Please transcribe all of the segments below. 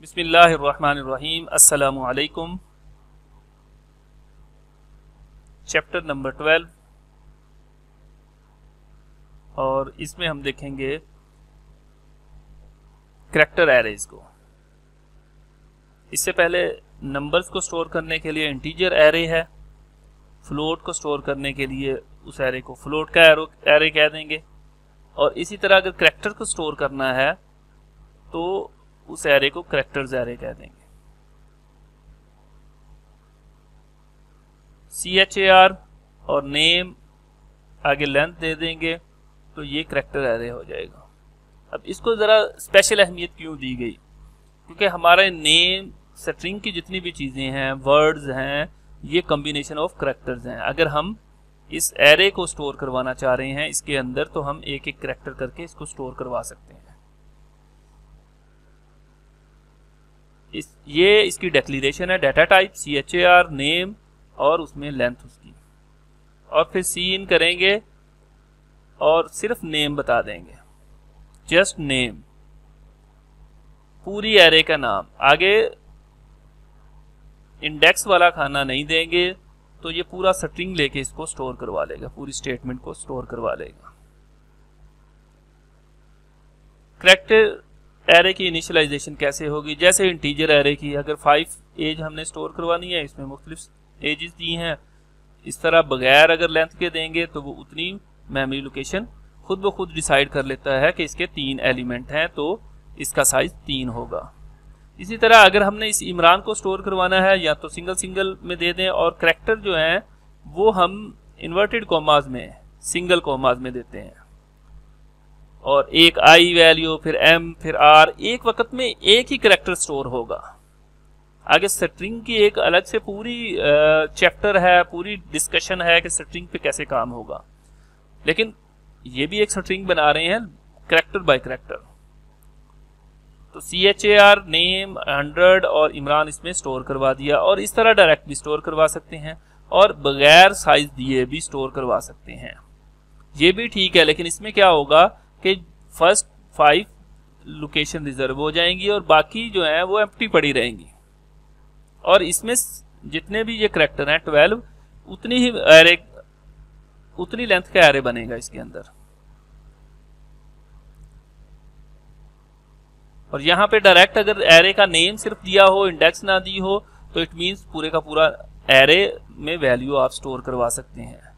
बिसमीम् अल्लाम chapter number twelve और इसमें हम देखेंगे करेक्टर एरेज को इससे पहले नंबर्स को स्टोर करने के लिए इंटीजर एरे है फ्लोट को स्टोर करने के लिए उस एरे को फ्लोट का एरो एरे कह देंगे और इसी तरह अगर करेक्टर को स्टोर करना है तो उस एरे को करेक्टर्स एरे कह देंगे सी एच ए आर और नेम आगे लेंथ दे देंगे तो ये करेक्टर एरे हो जाएगा अब इसको ज़रा स्पेशल अहमियत क्यों दी गई क्योंकि हमारे नेम स्ट्रिंग की जितनी भी चीज़ें हैं वर्ड्स हैं ये कम्बिनेशन ऑफ करेक्टर्स हैं अगर हम इस एरे को स्टोर करवाना चाह रहे हैं इसके अंदर तो हम एक एक करेक्टर करके इसको स्टोर करवा सकते हैं इस ये इसकी डेक्लेशन है data type C H A R name और उसमें लेंथ उसकी और फिर सी इन करेंगे और सिर्फ नेम बता देंगे जस्ट नेम पूरी एरे का नाम आगे इंडेक्स वाला खाना नहीं देंगे तो ये पूरा स्ट्रिंग लेके इसको स्टोर करवा लेगा पूरी स्टेटमेंट को स्टोर करवा लेगा करेक्टर एरे की इनिशलाइजेशन कैसे होगी जैसे इंटीजर एरे की अगर फाइव एज हमने स्टोर करवानी है इसमें मुख्तलिफ एजेस दी हैं इस तरह बगैर अगर लेंथ के देंगे तो वो उतनी मेमोरी लोकेशन खुद ब खुद डिसाइड कर लेता है कि इसके तीन एलिमेंट हैं तो इसका साइज तीन होगा इसी तरह अगर हमने इस इमरान को स्टोर करवाना है या तो सिंगल सिंगल में दे दें और करेक्टर जो हैं वो हम इन्वर्टेड कॉमाज में सिंगल कॉमाज में देते हैं और एक आई वैल्यू फिर एम फिर आर एक वक्त में एक ही करेक्टर स्टोर होगा आगे स्ट्रिंग की एक अलग से पूरी चैप्टर है पूरी डिस्कशन है कि स्ट्रिंग पे कैसे काम होगा लेकिन ये भी एक स्ट्रिंग बना रहे हैं करेक्टर बाय करेक्टर तो C H A R name hundred और इमरान इसमें स्टोर करवा दिया और इस तरह डायरेक्ट भी स्टोर करवा सकते हैं और बगैर साइज दिए भी स्टोर करवा सकते हैं ये भी ठीक है लेकिन इसमें क्या होगा कि फर्स्ट फाइव लोकेशन रिजर्व हो जाएंगी और बाकी जो है वो एम्प्टी पड़ी रहेंगी और इसमें जितने भी ये करेक्टर हैं ट्वेल्व उतनी ही एरे उतनी लेंथ का एरे बनेगा इसके अंदर और यहाँ पे डायरेक्ट अगर एरे का नेम सिर्फ दिया हो इंडेक्स ना दी हो तो इट मींस पूरे का पूरा एरे में वैल्यू आप स्टोर करवा सकते हैं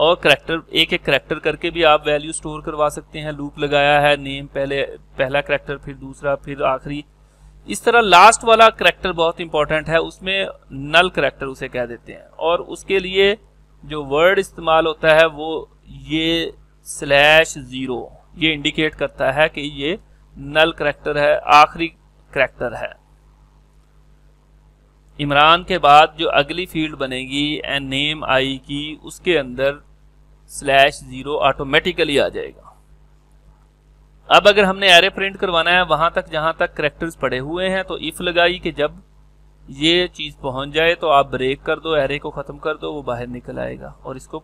और करैक्टर एक एक करेक्टर करके भी आप वैल्यू स्टोर करवा सकते हैं लूप लगाया है नेम पहले पहला करैक्टर फिर दूसरा फिर आखिरी इस तरह लास्ट वाला करैक्टर बहुत इंपॉर्टेंट है उसमें नल करैक्टर उसे कह देते हैं और उसके लिए जो वर्ड इस्तेमाल होता है वो ये स्लैश ज़ीरो ये इंडिकेट करता है कि ये नल करेक्टर है आखिरी करैक्टर है इमरान के बाद जो अगली फील्ड बनेगी एंड नेम आई की उसके अंदर स्लैश ज़ीरो ऑटोमेटिकली आ जाएगा अब अगर हमने एरे प्रिंट करवाना है वहां तक जहां तक करेक्टर्स पड़े हुए हैं तो इफ लगाई कि जब ये चीज पहुंच जाए तो आप ब्रेक कर दो एरे को खत्म कर दो वो बाहर निकल आएगा और इसको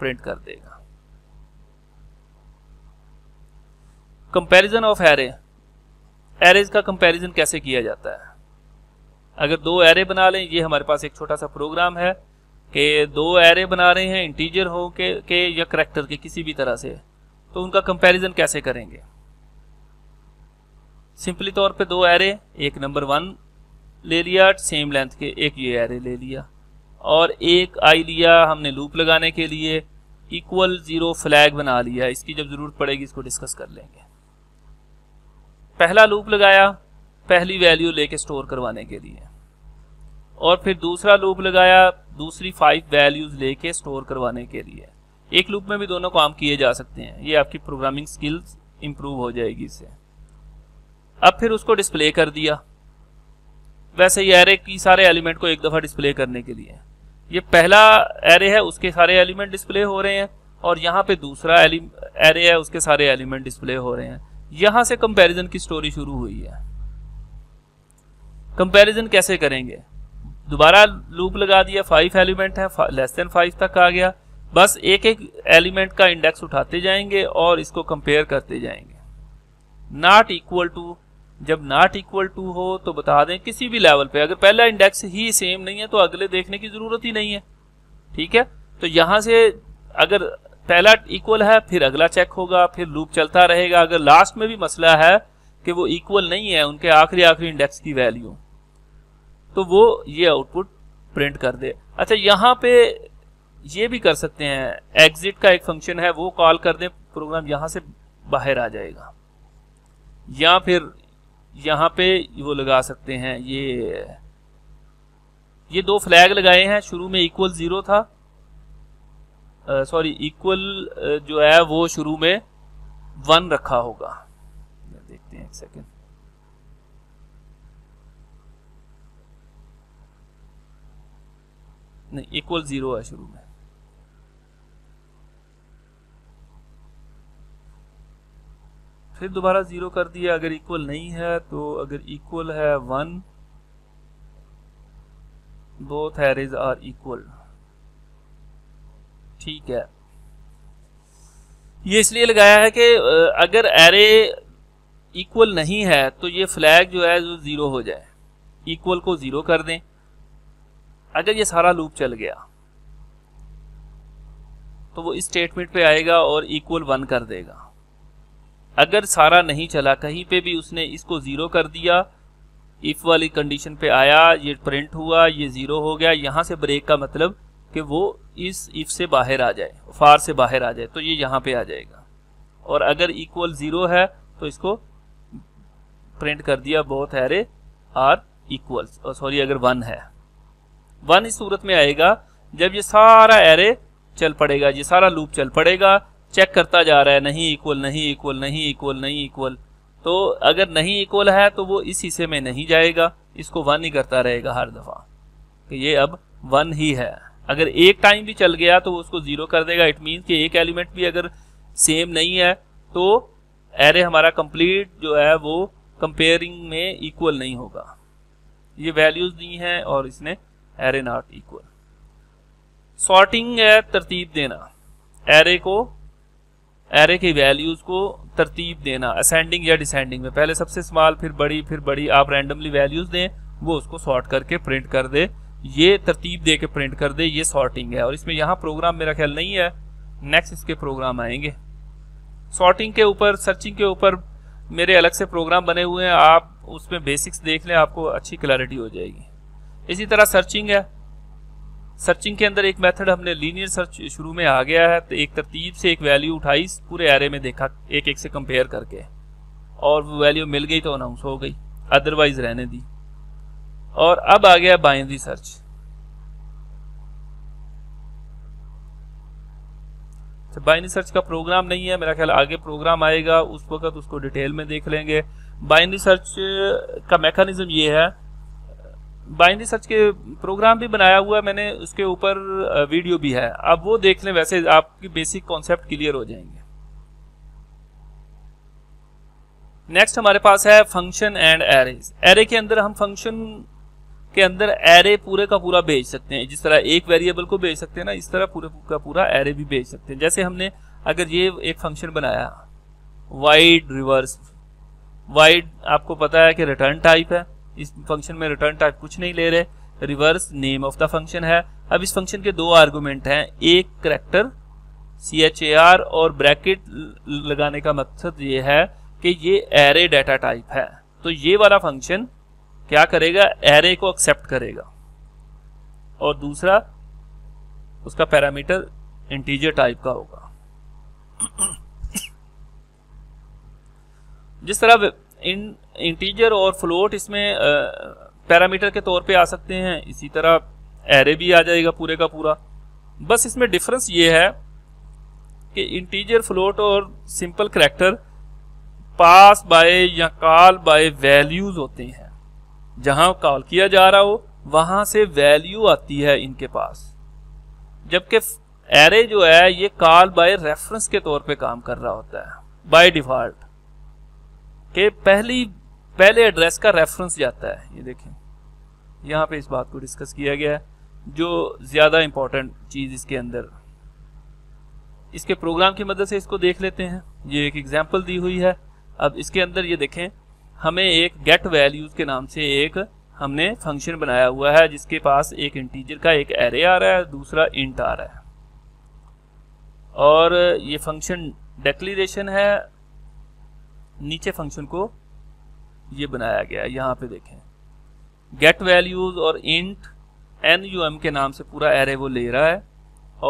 प्रिंट कर देगा कंपैरिजन ऑफ एरे एरेज का कंपैरिजन कैसे किया जाता है अगर दो एरे बना लें ये हमारे पास एक छोटा सा प्रोग्राम है कि दो एरे बना रहे हैं इंटीजर हो के, के या करेक्टर के किसी भी तरह से तो उनका कंपैरिजन कैसे करेंगे सिंपली तौर पे दो एरे एक नंबर वन ले लिया सेम लेंथ के एक ये एरे ले लिया और एक आई लिया हमने लूप लगाने के लिए इक्वल ज़ीरो फ्लैग बना लिया इसकी जब ज़रूरत पड़ेगी इसको डिस्कस कर लेंगे पहला लूप लगाया पहली वैल्यू लेके स्टोर करवाने के लिए और फिर दूसरा लूप लगाया दूसरी फाइव वैल्यूज लेके स्टोर करवाने के लिए एक लूप में भी दोनों काम किए जा सकते हैं ये आपकी प्रोग्रामिंग स्किल्स इंप्रूव हो जाएगी इससे अब फिर उसको डिस्प्ले कर दिया वैसे ये एरे की सारे एलिमेंट को एक दफ़ा डिस्प्ले करने के लिए ये पहला एरे है उसके सारे एलिमेंट डिस्प्ले हो रहे हैं और यहाँ पे दूसरा एरे है उसके सारे एलिमेंट डिस्प्ले हो रहे हैं यहां से कंपैरिजन की स्टोरी शुरू हुई है कंपैरिजन कैसे करेंगे दोबारा लूप लगा दिया फाइव एलिमेंट है लेस देन फाइव तक आ गया बस एक एक एलिमेंट का इंडेक्स उठाते जाएंगे और इसको कंपेयर करते जाएंगे नॉट इक्वल टू जब नॉट इक्वल टू हो तो बता दें किसी भी लेवल पे अगर पहला इंडेक्स ही सेम नहीं है तो अगले देखने की ज़रूरत ही नहीं है ठीक है तो यहां से अगर पहला इक्वल है फिर अगला चेक होगा फिर लूप चलता रहेगा अगर लास्ट में भी मसला है कि वो इक्वल नहीं है उनके आखिरी आखिरी इंडेक्स की वैल्यू तो वो ये आउटपुट प्रिंट कर दे अच्छा यहाँ पे ये भी कर सकते हैं एग्जिट का एक फंक्शन है वो कॉल कर दें प्रोग्राम यहाँ से बाहर आ जाएगा या फिर यहाँ पे वो लगा सकते हैं ये ये दो फ्लैग लगाए हैं शुरू में इक्वल ज़ीरो था सॉरी इक्वल जो है वो शुरू में वन रखा होगा देखते हैं एक सेकेंड नहीं इक्वल ज़ीरो है शुरू में फिर दोबारा ज़ीरो कर दिया अगर इक्वल नहीं है तो अगर इक्वल है one both arrays are equal ठीक है ये इसलिए लगाया है कि अगर एरे इक्वल नहीं है तो ये फ्लैग जो है जो ज़ीरो हो जाए इक्वल को ज़ीरो कर दें अगर ये सारा लूप चल गया तो वो इस स्टेटमेंट पे आएगा और इक्वल वन कर देगा अगर सारा नहीं चला कहीं पे भी उसने इसको ज़ीरो कर दिया इफ़ वाली कंडीशन पे आया ये प्रिंट हुआ ये ज़ीरो हो गया यहाँ से ब्रेक का मतलब कि वो इस इफ़ से बाहर आ जाए फार से बाहर आ जाए तो ये यहाँ पे आ जाएगा और अगर इक्वल ज़ीरो है तो इसको प्रिंट कर दिया बहुत हैरे आर इक्वल्स और सॉरी अगर वन है वन इस सूरत में आएगा जब ये सारा एरे चल पड़ेगा ये सारा लूप चल पड़ेगा चेक करता जा रहा है नहीं इक्वल नहीं इक्वल नहीं इक्वल नहीं इक्वल तो अगर नहीं इक्वल है तो वो इस हिस्से में नहीं जाएगा इसको वन ही करता रहेगा हर दफ़ा कि तो ये अब वन ही है अगर एक टाइम भी चल गया तो वो उसको ज़ीरो कर देगा इट मीन कि एक एलिमेंट भी अगर सेम नहीं है तो एरे हमारा कंप्लीट जो है वो कंपेयरिंग में इक्वल नहीं होगा ये वैल्यूज़ दी हैं और इसने एरे नॉट इक्वल सॉर्टिंग है तरतीब देना एरे को एरे के वैल्यूज को तरतीब देना असेंडिंग या डिसेंडिंग में पहले सबसे स्मॉल फिर बड़ी फिर बड़ी आप रैंडमली वैल्यूज दें वो उसको सॉर्ट करके प्रिंट कर दे ये तरतीब दे के प्रिंट कर दे ये सॉर्टिंग है और इसमें यहाँ प्रोग्राम मेरा ख्याल नहीं है नेक्स्ट इसके प्रोग्राम आएंगे सॉर्टिंग के ऊपर सर्चिंग के ऊपर मेरे अलग से प्रोग्राम बने हुए हैं आप उसमें बेसिक्स देख लें आपको अच्छी क्लैरिटी हो जाएगी इसी तरह सर्चिंग है सर्चिंग के अंदर एक मेथड हमने लीनियर सर्च शुरू में आ गया है तो एक तरतीब से एक वैल्यू उठाई पूरे एरे में देखा एक एक से कंपेयर करके और वो वैल्यू मिल गई तो अनाउंस हो गई अदरवाइज रहने दी और अब आ गया बाइनरी सर्च अच्छा बाइनरी सर्च का प्रोग्राम नहीं है मेरा ख्याल आगे प्रोग्राम आएगा उस वक्त उसको डिटेल में देख लेंगे बाइनरी सर्च का मैकेनिज्म ये है बाइनरी सर्च के प्रोग्राम भी बनाया हुआ है मैंने उसके ऊपर वीडियो भी है आप वो देख लें वैसे आपकी बेसिक कॉन्सेप्ट क्लियर हो जाएंगे नेक्स्ट हमारे पास है फंक्शन एंड एरे एरे के अंदर हम फंक्शन के अंदर एरे पूरे का पूरा भेज सकते हैं जिस तरह एक वेरिएबल को भेज सकते हैं ना इस तरह पूरे का पूरा एरे भी भेज सकते हैं जैसे हमने अगर ये एक फंक्शन बनाया वाइड रिवर्स वाइड आपको पता है कि रिटर्न टाइप है इस फंक्शन में रिटर्न टाइप कुछ नहीं ले रहे reverse name of the function है अब इस फंक्शन के दो आर्गूमेंट हैं एक character C H A R और ब्रैकेट लगाने का मकसद ये है कि ये एरे डाटा टाइप है तो ये वाला फंक्शन क्या करेगा एरे को एक्सेप्ट करेगा और दूसरा उसका पैरामीटर इंटीजर टाइप का होगा जिस तरह इन इंटीजर और फ्लोट इसमें पैरामीटर के तौर पे आ सकते हैं इसी तरह एरे भी आ जाएगा पूरे का पूरा बस इसमें डिफरेंस ये है कि इंटीजर फ्लोट और सिंपल करेक्टर पास बाय या कॉल बाय वैल्यूज होते हैं जहां कॉल किया जा रहा हो वहां से वैल्यू आती है इनके पास जबकि एरे जो है ये कॉल बाय रेफरेंस के तौर पे काम कर रहा होता है बाय डिफॉल्ट कि पहली पहले एड्रेस का रेफरेंस जाता है ये देखें यहाँ पे इस बात को डिस्कस किया गया है जो ज़्यादा इम्पोर्टेंट चीज़ इसके अंदर इसके प्रोग्राम की मदद से इसको देख लेते हैं ये एक एग्जाम्पल दी हुई है अब इसके अंदर ये देखें हमें एक गेट वैल्यूज़ के नाम से एक हमने फंक्शन बनाया हुआ है जिसके पास एक इंटीजर का एक एरे आ रहा है दूसरा इंट आ रहा है और ये फंक्शन डेक्लेशन है नीचे फंक्शन को ये बनाया गया है यहाँ पे देखें गेट वैल्यूज़ और इंट एन यू एम के नाम से पूरा एरे वो ले रहा है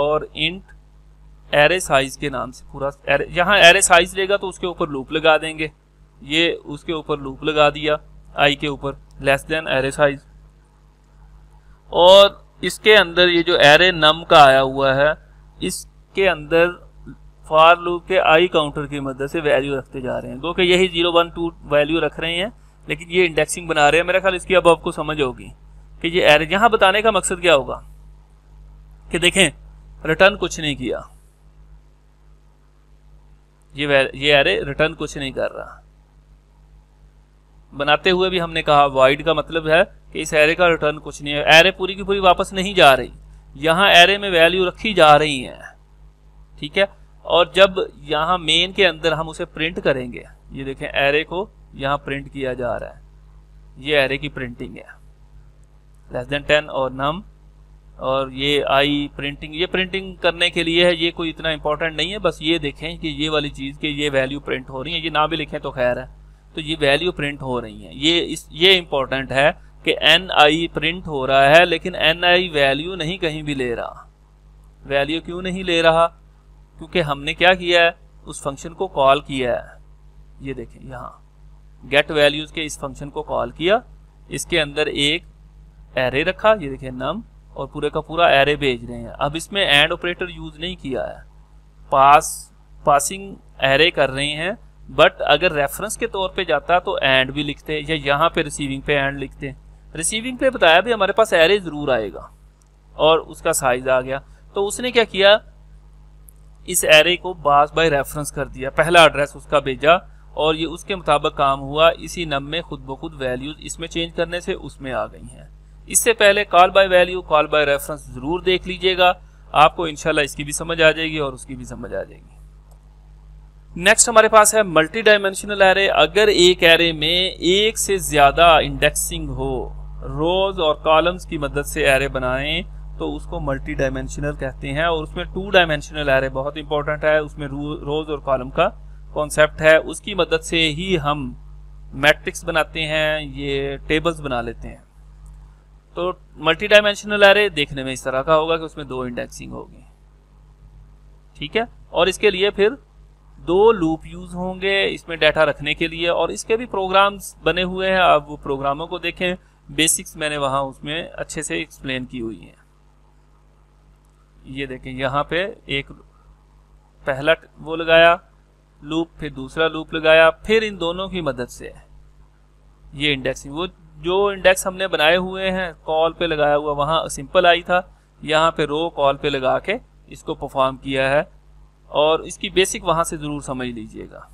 और इंट एरे साइज के नाम से पूरा एरे यहाँ एरे साइज लेगा तो उसके ऊपर लूप लगा देंगे ये उसके ऊपर लूप लगा दिया आई के ऊपर लेस देन एरे साइज और इसके अंदर ये जो एरे नम का आया हुआ है इसके अंदर फॉर लूप के आई काउंटर की मदद से वैल्यू रखते जा रहे हैं गो के यही जीरो वन टू वैल्यू रख रहे हैं लेकिन ये इंडेक्सिंग बना रहे हैं मेरा ख्याल इसकी अब आपको समझ होगी कि ये एरे यहाँ बताने का मकसद क्या होगा कि देखें रिटर्न कुछ नहीं किया ये ये एरे रिटर्न कुछ नहीं कर रहा बनाते हुए भी हमने कहा वाइड का मतलब है कि इस एरे का रिटर्न कुछ नहीं है एरे पूरी की पूरी वापस नहीं जा रही यहाँ एरे में वैल्यू रखी जा रही है ठीक है और जब यहाँ मेन के अंदर हम उसे प्रिंट करेंगे ये देखें एरे को यहाँ प्रिंट किया जा रहा है ये एरे की प्रिंटिंग है लेस देन टेन और नम और ये आई प्रिंटिंग ये प्रिंटिंग करने के लिए है ये कोई इतना इंपॉर्टेंट नहीं है बस ये देखें कि ये वाली चीज़ के ये वैल्यू प्रिंट हो रही है ये ना भी लिखें तो खैर है तो ये वैल्यू प्रिंट हो रही है ये इस ये इंपॉर्टेंट है कि एन आई प्रिंट हो रहा है लेकिन एन आई वैल्यू नहीं कहीं भी ले रहा वैल्यू क्यों नहीं ले रहा क्योंकि हमने क्या किया है उस फंक्शन को कॉल किया है ये देखें यहाँ गेट वैल्यूज़ के इस फंक्शन को कॉल किया इसके अंदर एक एरे रखा ये देखें नम और पूरे का पूरा एरे भेज रहे हैं अब इसमें एंड ऑपरेटर यूज़ नहीं किया है पास पासिंग एरे कर रहे हैं बट अगर रेफरेंस के तौर पे जाता तो एंड भी लिखते या यहाँ पे रिसीविंग पे एंड लिखते रिसीविंग पे बताया भी हमारे पास एरे ज़रूर आएगा और उसका साइज़ आ गया तो उसने क्या किया इस एरे को बास बाय रेफरेंस कर दिया पहला एड्रेस उसका भेजा और ये उसके मुताबिक काम हुआ इसी नम में खुद ब खुद वैल्यूज इसमें चेंज करने से उसमें आ गई हैं इससे पहले call by value call by reference ज़रूर देख लीजिएगा आपको इनशाला इसकी भी समझ आ जाएगी और उसकी भी समझ आ जाएगी नेक्स्ट हमारे पास है मल्टी डायमेंशनल एरे अगर एक एरे में एक से ज़्यादा इंडेक्सिंग हो रोज और कॉलम्स की मदद से एरे बनाएं तो उसको मल्टी डायमेंशनल कहते हैं और उसमें टू डायमेंशनल एरे बहुत इंपॉर्टेंट है उसमें रोज और कॉलम का कॉन्सेप्ट है उसकी मदद से ही हम मैट्रिक्स बनाते हैं ये टेबल्स बना लेते हैं तो मल्टी डायमेंशनल एरे देखने में इस तरह का होगा कि उसमें दो इंडेक्सिंग होगी ठीक है और इसके लिए फिर दो लूप यूज होंगे इसमें डाटा रखने के लिए और इसके भी प्रोग्राम्स बने हुए हैं आप वो प्रोग्रामों को देखें बेसिक्स मैंने वहाँ उसमें अच्छे से एक्सप्लेन की हुई हैं ये देखें यहाँ पे एक पहला वो लगाया लूप फिर दूसरा लूप लगाया फिर इन दोनों की मदद से ये इंडेक्सिंग वो जो इंडेक्स हमने बनाए हुए हैं कॉल पे लगाया हुआ वहाँ सिंपल आई था यहाँ पे रो कॉल पे लगा के इसको परफॉर्म किया है और इसकी बेसिक वहाँ से ज़रूर समझ लीजिएगा